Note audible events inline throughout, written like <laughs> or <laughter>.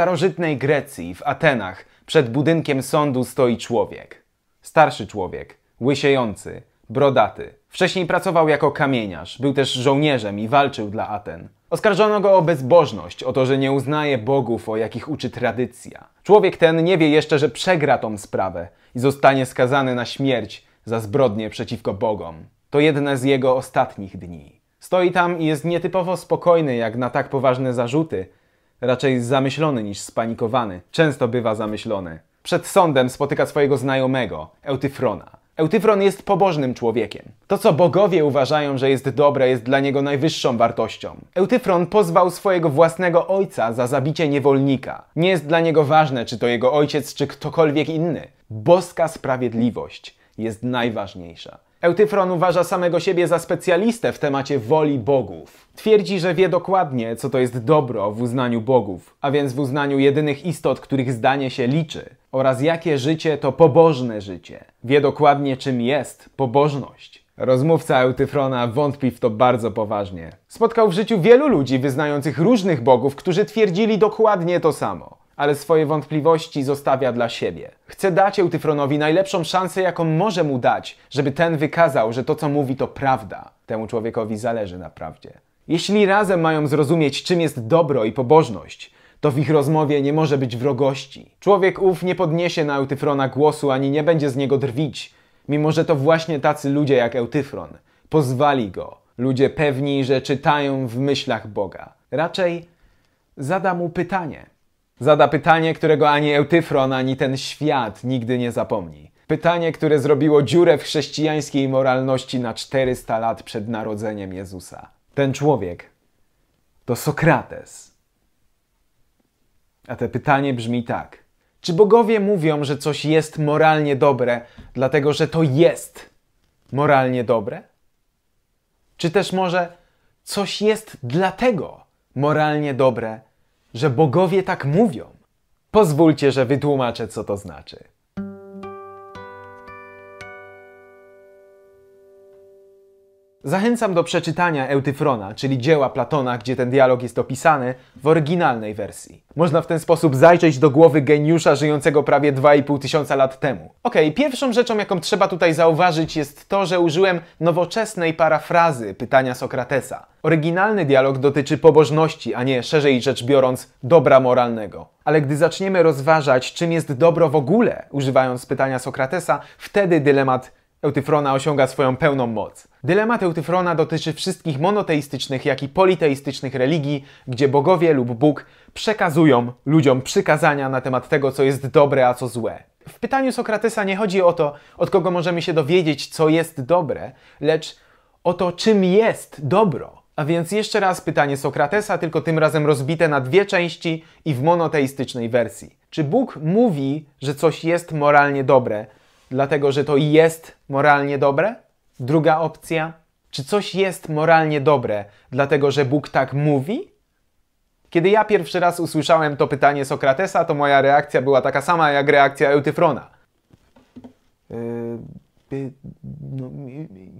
starożytnej Grecji, w Atenach, przed budynkiem sądu stoi człowiek. Starszy człowiek, łysiejący, brodaty. Wcześniej pracował jako kamieniarz, był też żołnierzem i walczył dla Aten. Oskarżono go o bezbożność, o to, że nie uznaje bogów, o jakich uczy tradycja. Człowiek ten nie wie jeszcze, że przegra tą sprawę i zostanie skazany na śmierć za zbrodnie przeciwko bogom. To jedne z jego ostatnich dni. Stoi tam i jest nietypowo spokojny jak na tak poważne zarzuty, raczej zamyślony niż spanikowany. Często bywa zamyślony. Przed sądem spotyka swojego znajomego, Eutyfrona. Eutyfron jest pobożnym człowiekiem. To, co bogowie uważają, że jest dobre, jest dla niego najwyższą wartością. Eutyfron pozwał swojego własnego ojca za zabicie niewolnika. Nie jest dla niego ważne, czy to jego ojciec, czy ktokolwiek inny. Boska sprawiedliwość jest najważniejsza. Eutyfron uważa samego siebie za specjalistę w temacie woli bogów. Twierdzi, że wie dokładnie, co to jest dobro w uznaniu bogów, a więc w uznaniu jedynych istot, których zdanie się liczy, oraz jakie życie to pobożne życie. Wie dokładnie, czym jest pobożność. Rozmówca Eutyfrona wątpi w to bardzo poważnie. Spotkał w życiu wielu ludzi wyznających różnych bogów, którzy twierdzili dokładnie to samo ale swoje wątpliwości zostawia dla siebie. Chce dać Eutyfronowi najlepszą szansę, jaką może mu dać, żeby ten wykazał, że to, co mówi, to prawda. Temu człowiekowi zależy na prawdzie. Jeśli razem mają zrozumieć, czym jest dobro i pobożność, to w ich rozmowie nie może być wrogości. Człowiek ów nie podniesie na Eutyfrona głosu ani nie będzie z niego drwić, mimo że to właśnie tacy ludzie jak Eutyfron pozwali go, ludzie pewni, że czytają w myślach Boga. Raczej zada mu pytanie. Zada pytanie, którego ani Eutyfron, ani ten świat nigdy nie zapomni. Pytanie, które zrobiło dziurę w chrześcijańskiej moralności na 400 lat przed narodzeniem Jezusa. Ten człowiek to Sokrates. A te pytanie brzmi tak. Czy bogowie mówią, że coś jest moralnie dobre, dlatego że to jest moralnie dobre? Czy też może coś jest dlatego moralnie dobre, że bogowie tak mówią. Pozwólcie, że wytłumaczę, co to znaczy. Zachęcam do przeczytania Eutyfrona, czyli dzieła Platona, gdzie ten dialog jest opisany w oryginalnej wersji. Można w ten sposób zajrzeć do głowy geniusza żyjącego prawie 2,5 tysiąca lat temu. Okej, okay, pierwszą rzeczą, jaką trzeba tutaj zauważyć, jest to, że użyłem nowoczesnej parafrazy pytania Sokratesa. Oryginalny dialog dotyczy pobożności, a nie szerzej rzecz biorąc dobra moralnego. Ale gdy zaczniemy rozważać, czym jest dobro w ogóle, używając pytania Sokratesa, wtedy dylemat Eutyfrona osiąga swoją pełną moc. Dylemat Eutyfrona dotyczy wszystkich monoteistycznych, jak i politeistycznych religii, gdzie bogowie lub Bóg przekazują ludziom przykazania na temat tego, co jest dobre, a co złe. W pytaniu Sokratesa nie chodzi o to, od kogo możemy się dowiedzieć, co jest dobre, lecz o to, czym jest dobro. A więc jeszcze raz pytanie Sokratesa, tylko tym razem rozbite na dwie części i w monoteistycznej wersji. Czy Bóg mówi, że coś jest moralnie dobre, dlatego że to jest moralnie dobre? Druga opcja, czy coś jest moralnie dobre, dlatego że Bóg tak mówi? Kiedy ja pierwszy raz usłyszałem to pytanie Sokratesa, to moja reakcja była taka sama jak reakcja Eutyfrona. Yy, no,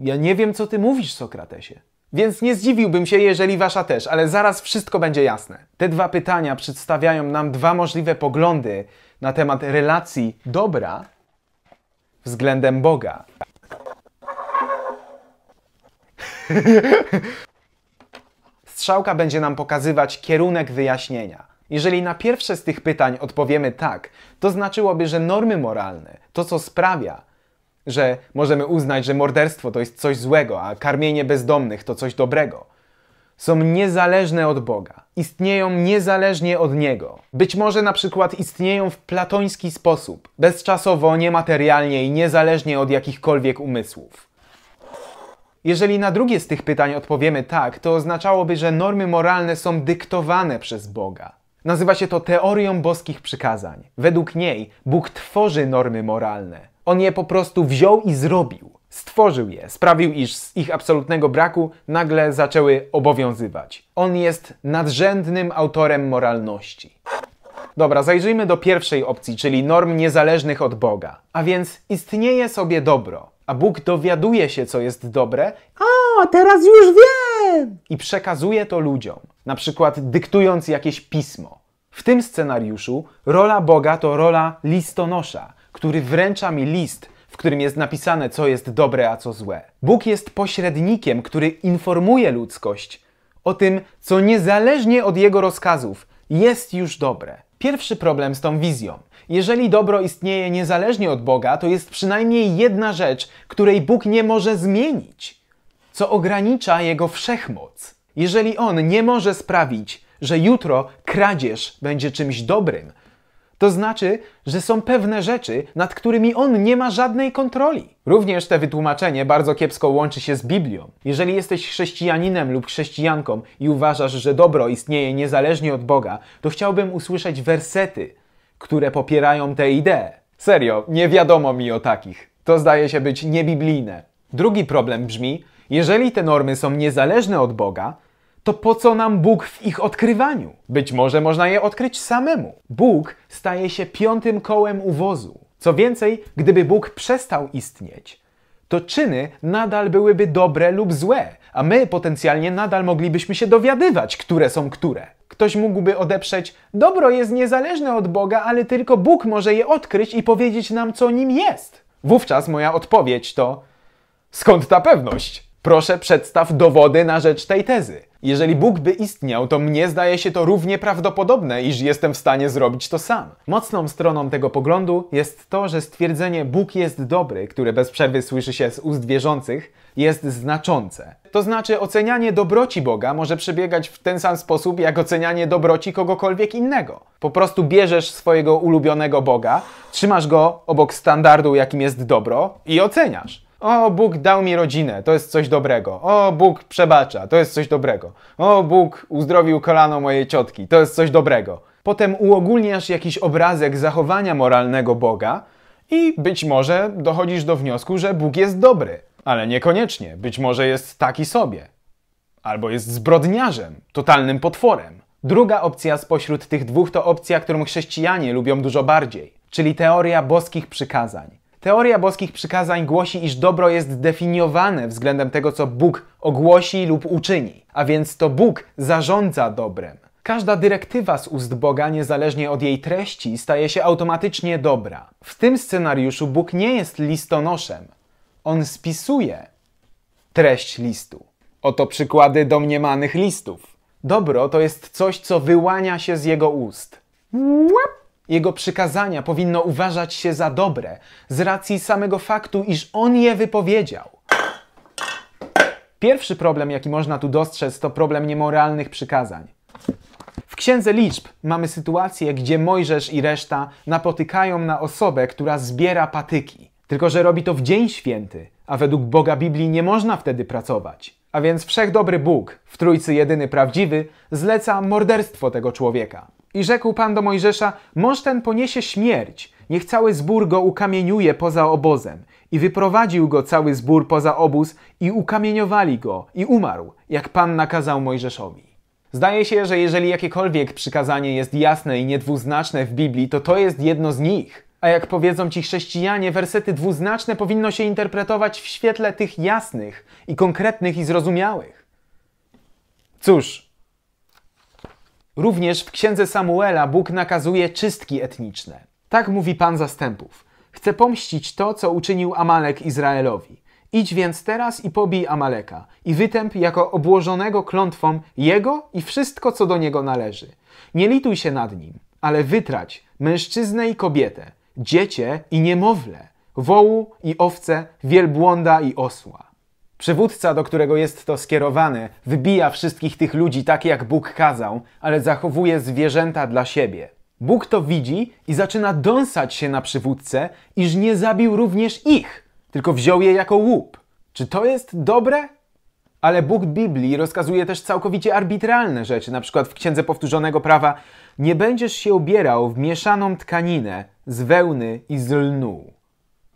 ja nie wiem, co ty mówisz, Sokratesie. Więc nie zdziwiłbym się, jeżeli wasza też, ale zaraz wszystko będzie jasne. Te dwa pytania przedstawiają nam dwa możliwe poglądy na temat relacji dobra względem Boga. <laughs> Strzałka będzie nam pokazywać kierunek wyjaśnienia. Jeżeli na pierwsze z tych pytań odpowiemy tak, to znaczyłoby, że normy moralne, to co sprawia, że możemy uznać, że morderstwo to jest coś złego, a karmienie bezdomnych to coś dobrego, są niezależne od Boga, istnieją niezależnie od Niego. Być może na przykład istnieją w platoński sposób, bezczasowo, niematerialnie i niezależnie od jakichkolwiek umysłów. Jeżeli na drugie z tych pytań odpowiemy tak, to oznaczałoby, że normy moralne są dyktowane przez Boga. Nazywa się to teorią boskich przykazań. Według niej Bóg tworzy normy moralne. On je po prostu wziął i zrobił. Stworzył je, sprawił, iż z ich absolutnego braku nagle zaczęły obowiązywać. On jest nadrzędnym autorem moralności. Dobra, zajrzyjmy do pierwszej opcji, czyli norm niezależnych od Boga. A więc istnieje sobie dobro, a Bóg dowiaduje się, co jest dobre. A, teraz już wiem! I przekazuje to ludziom, na przykład dyktując jakieś pismo. W tym scenariuszu rola Boga to rola listonosza, który wręcza mi list, w którym jest napisane, co jest dobre, a co złe. Bóg jest pośrednikiem, który informuje ludzkość o tym, co niezależnie od jego rozkazów jest już dobre. Pierwszy problem z tą wizją. Jeżeli dobro istnieje niezależnie od Boga, to jest przynajmniej jedna rzecz, której Bóg nie może zmienić, co ogranicza jego wszechmoc. Jeżeli on nie może sprawić, że jutro kradzież będzie czymś dobrym, to znaczy, że są pewne rzeczy, nad którymi on nie ma żadnej kontroli. Również te wytłumaczenie bardzo kiepsko łączy się z Biblią. Jeżeli jesteś chrześcijaninem lub chrześcijanką i uważasz, że dobro istnieje niezależnie od Boga, to chciałbym usłyszeć wersety, które popierają tę ideę. Serio, nie wiadomo mi o takich. To zdaje się być niebiblijne. Drugi problem brzmi, jeżeli te normy są niezależne od Boga, to po co nam Bóg w ich odkrywaniu? Być może można je odkryć samemu. Bóg staje się piątym kołem u wozu. Co więcej, gdyby Bóg przestał istnieć, to czyny nadal byłyby dobre lub złe, a my potencjalnie nadal moglibyśmy się dowiadywać, które są które. Ktoś mógłby odeprzeć, dobro jest niezależne od Boga, ale tylko Bóg może je odkryć i powiedzieć nam, co nim jest. Wówczas moja odpowiedź to, skąd ta pewność? Proszę przedstaw dowody na rzecz tej tezy. Jeżeli Bóg by istniał, to mnie zdaje się to równie prawdopodobne, iż jestem w stanie zrobić to sam. Mocną stroną tego poglądu jest to, że stwierdzenie Bóg jest dobry, które bez przerwy słyszy się z ust wierzących, jest znaczące. To znaczy ocenianie dobroci Boga może przebiegać w ten sam sposób, jak ocenianie dobroci kogokolwiek innego. Po prostu bierzesz swojego ulubionego Boga, trzymasz go obok standardu, jakim jest dobro i oceniasz. O, Bóg dał mi rodzinę, to jest coś dobrego. O, Bóg przebacza, to jest coś dobrego. O, Bóg uzdrowił kolano mojej ciotki, to jest coś dobrego. Potem uogólniasz jakiś obrazek zachowania moralnego Boga i być może dochodzisz do wniosku, że Bóg jest dobry. Ale niekoniecznie, być może jest taki sobie. Albo jest zbrodniarzem, totalnym potworem. Druga opcja spośród tych dwóch to opcja, którą chrześcijanie lubią dużo bardziej, czyli teoria boskich przykazań. Teoria boskich przykazań głosi, iż dobro jest definiowane względem tego, co Bóg ogłosi lub uczyni, a więc to Bóg zarządza dobrem. Każda dyrektywa z ust Boga, niezależnie od jej treści, staje się automatycznie dobra. W tym scenariuszu Bóg nie jest listonoszem. On spisuje treść listu. Oto przykłady domniemanych listów. Dobro to jest coś, co wyłania się z jego ust. Łap! Jego przykazania powinno uważać się za dobre z racji samego faktu, iż On je wypowiedział. Pierwszy problem, jaki można tu dostrzec, to problem niemoralnych przykazań. W Księdze Liczb mamy sytuację, gdzie Mojżesz i reszta napotykają na osobę, która zbiera patyki. Tylko, że robi to w Dzień Święty, a według Boga Biblii nie można wtedy pracować. A więc wszechdobry Bóg, w Trójcy jedyny prawdziwy, zleca morderstwo tego człowieka. I rzekł Pan do Mojżesza, mąż ten poniesie śmierć, niech cały zbór go ukamieniuje poza obozem. I wyprowadził go cały zbór poza obóz i ukamieniowali go i umarł, jak Pan nakazał Mojżeszowi. Zdaje się, że jeżeli jakiekolwiek przykazanie jest jasne i niedwuznaczne w Biblii, to to jest jedno z nich. A jak powiedzą ci chrześcijanie, wersety dwuznaczne powinno się interpretować w świetle tych jasnych i konkretnych i zrozumiałych. Cóż, Również w księdze Samuela Bóg nakazuje czystki etniczne. Tak mówi Pan zastępów. Chcę pomścić to, co uczynił Amalek Izraelowi. Idź więc teraz i pobij Amaleka i wytęp jako obłożonego klątwą jego i wszystko, co do niego należy. Nie lituj się nad nim, ale wytrać mężczyznę i kobietę, dziecię i niemowlę, wołu i owce, wielbłąda i osła. Przywódca, do którego jest to skierowany, wybija wszystkich tych ludzi tak, jak Bóg kazał, ale zachowuje zwierzęta dla siebie. Bóg to widzi i zaczyna dąsać się na przywódcę, iż nie zabił również ich, tylko wziął je jako łup. Czy to jest dobre? Ale Bóg Biblii rozkazuje też całkowicie arbitralne rzeczy, na przykład w Księdze Powtórzonego Prawa nie będziesz się ubierał w mieszaną tkaninę z wełny i z lnu.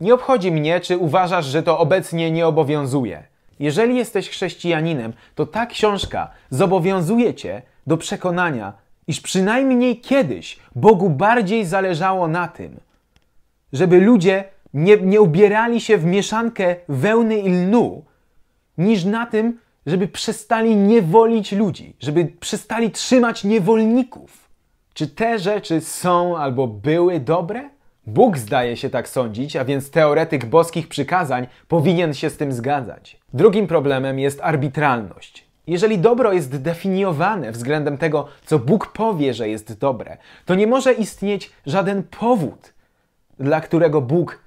Nie obchodzi mnie, czy uważasz, że to obecnie nie obowiązuje. Jeżeli jesteś chrześcijaninem, to ta książka zobowiązuje cię do przekonania, iż przynajmniej kiedyś Bogu bardziej zależało na tym, żeby ludzie nie, nie ubierali się w mieszankę wełny i lnu, niż na tym, żeby przestali niewolić ludzi, żeby przestali trzymać niewolników. Czy te rzeczy są albo były dobre? Bóg zdaje się tak sądzić, a więc teoretyk boskich przykazań powinien się z tym zgadzać. Drugim problemem jest arbitralność. Jeżeli dobro jest definiowane względem tego, co Bóg powie, że jest dobre, to nie może istnieć żaden powód, dla którego Bóg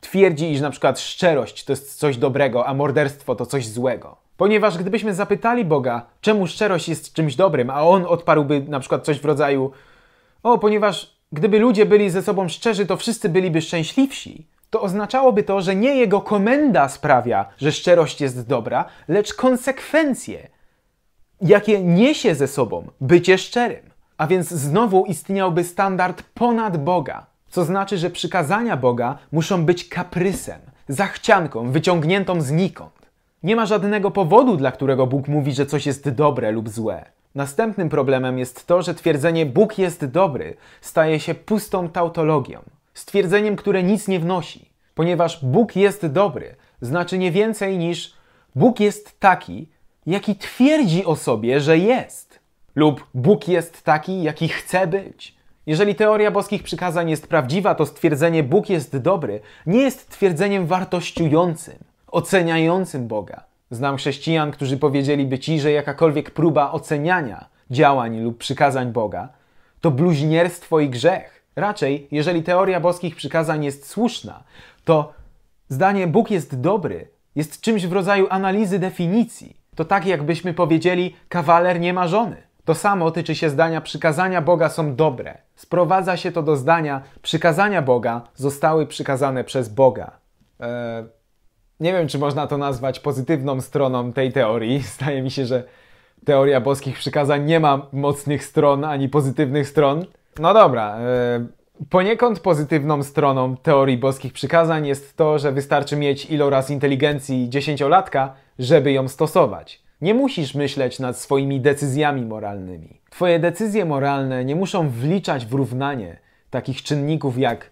twierdzi, iż na przykład szczerość to jest coś dobrego, a morderstwo to coś złego. Ponieważ gdybyśmy zapytali Boga, czemu szczerość jest czymś dobrym, a on odparłby na przykład coś w rodzaju: O, ponieważ Gdyby ludzie byli ze sobą szczerzy, to wszyscy byliby szczęśliwsi. To oznaczałoby to, że nie jego komenda sprawia, że szczerość jest dobra, lecz konsekwencje, jakie niesie ze sobą bycie szczerym. A więc znowu istniałby standard ponad Boga, co znaczy, że przykazania Boga muszą być kaprysem, zachcianką wyciągniętą znikąd. Nie ma żadnego powodu, dla którego Bóg mówi, że coś jest dobre lub złe. Następnym problemem jest to, że twierdzenie Bóg jest dobry staje się pustą tautologią, stwierdzeniem, które nic nie wnosi, ponieważ Bóg jest dobry znaczy nie więcej niż Bóg jest taki, jaki twierdzi o sobie, że jest, lub Bóg jest taki, jaki chce być. Jeżeli teoria boskich przykazań jest prawdziwa, to stwierdzenie Bóg jest dobry nie jest twierdzeniem wartościującym, oceniającym Boga. Znam chrześcijan, którzy powiedzieliby ci, że jakakolwiek próba oceniania działań lub przykazań Boga to bluźnierstwo i grzech. Raczej, jeżeli teoria boskich przykazań jest słuszna, to zdanie Bóg jest dobry jest czymś w rodzaju analizy definicji. To tak, jakbyśmy powiedzieli: kawaler nie ma żony. To samo tyczy się zdania przykazania Boga są dobre. Sprowadza się to do zdania przykazania Boga zostały przykazane przez Boga. Eee nie wiem, czy można to nazwać pozytywną stroną tej teorii. <laughs> Zdaje mi się, że teoria boskich przykazań nie ma mocnych stron ani pozytywnych stron. No dobra. E, poniekąd pozytywną stroną teorii boskich przykazań jest to, że wystarczy mieć iloraz inteligencji dziesięciolatka, żeby ją stosować. Nie musisz myśleć nad swoimi decyzjami moralnymi. Twoje decyzje moralne nie muszą wliczać w równanie takich czynników jak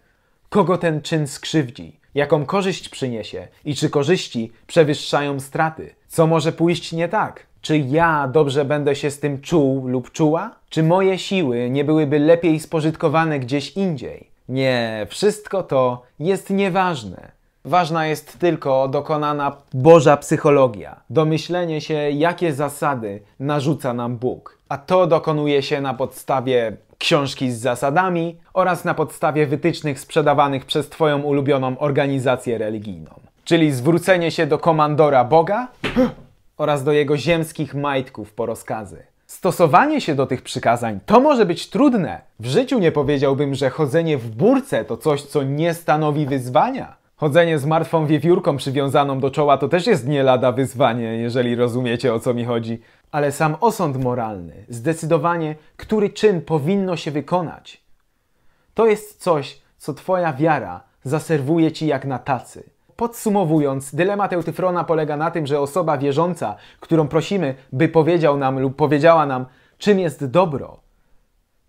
kogo ten czyn skrzywdzi, jaką korzyść przyniesie i czy korzyści przewyższają straty. Co może pójść nie tak? Czy ja dobrze będę się z tym czuł lub czuła? Czy moje siły nie byłyby lepiej spożytkowane gdzieś indziej? Nie, wszystko to jest nieważne. Ważna jest tylko dokonana Boża psychologia, domyślenie się, jakie zasady narzuca nam Bóg, a to dokonuje się na podstawie książki z zasadami oraz na podstawie wytycznych sprzedawanych przez Twoją ulubioną organizację religijną. Czyli zwrócenie się do komandora Boga <gasps> oraz do jego ziemskich majtków po rozkazy. Stosowanie się do tych przykazań to może być trudne. W życiu nie powiedziałbym, że chodzenie w burce to coś, co nie stanowi wyzwania. Chodzenie z martwą wiewiórką przywiązaną do czoła to też jest nie lada wyzwanie, jeżeli rozumiecie o co mi chodzi ale sam osąd moralny, zdecydowanie, który czyn powinno się wykonać. To jest coś, co Twoja wiara zaserwuje Ci jak na tacy. Podsumowując, dylemat Eutyfrona polega na tym, że osoba wierząca, którą prosimy, by powiedział nam lub powiedziała nam, czym jest dobro,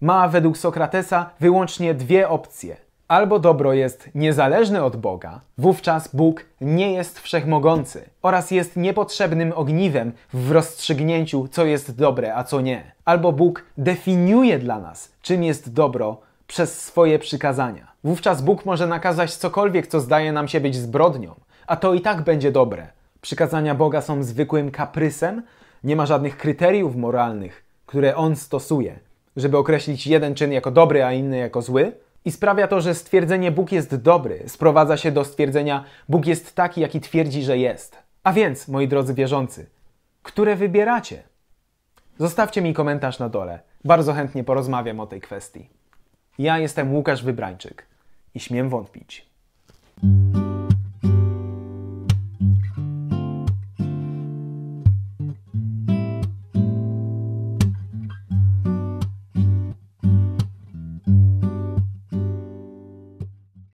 ma według Sokratesa wyłącznie dwie opcje – albo dobro jest niezależne od Boga, wówczas Bóg nie jest wszechmogący oraz jest niepotrzebnym ogniwem w rozstrzygnięciu, co jest dobre, a co nie. Albo Bóg definiuje dla nas, czym jest dobro przez swoje przykazania. Wówczas Bóg może nakazać cokolwiek, co zdaje nam się być zbrodnią, a to i tak będzie dobre. Przykazania Boga są zwykłym kaprysem, nie ma żadnych kryteriów moralnych, które On stosuje, żeby określić jeden czyn jako dobry, a inny jako zły i sprawia to, że stwierdzenie Bóg jest dobry sprowadza się do stwierdzenia Bóg jest taki, jaki twierdzi, że jest. A więc, moi drodzy wierzący, które wybieracie? Zostawcie mi komentarz na dole. Bardzo chętnie porozmawiam o tej kwestii. Ja jestem Łukasz Wybrańczyk i śmiem wątpić.